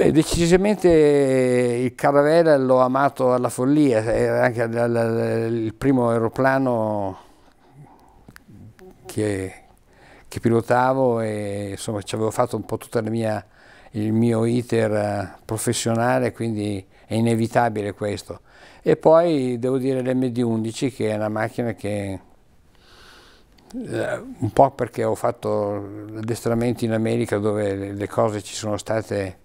Beh, decisamente il Caravella l'ho amato alla follia, era anche il primo aeroplano che, che pilotavo e insomma ci avevo fatto un po' tutto il mio iter eh, professionale, quindi è inevitabile questo. E poi devo dire l'MD11 che è una macchina che eh, un po' perché ho fatto addestramenti in America dove le cose ci sono state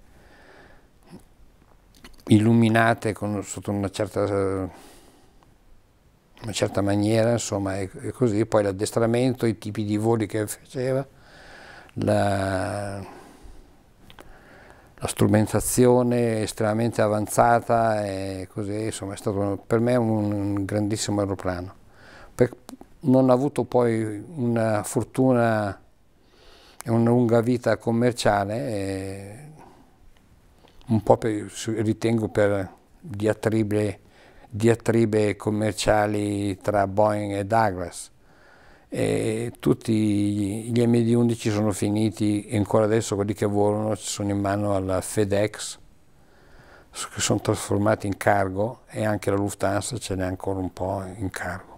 illuminate con, sotto una certa, una certa maniera, insomma, e, e così, poi l'addestramento, i tipi di voli che faceva, la, la strumentazione estremamente avanzata e così, insomma, è stato per me un, grandissimo aeroplano. Per, non ha avuto poi una fortuna e una lunga vita commerciale. E, un po' per, ritengo per diatribe, diatribe commerciali tra Boeing e Douglas. E tutti gli MD-11 sono finiti e ancora adesso quelli che volano sono in mano alla FedEx che sono trasformati in cargo e anche la Lufthansa ce n'è ancora un po' in cargo.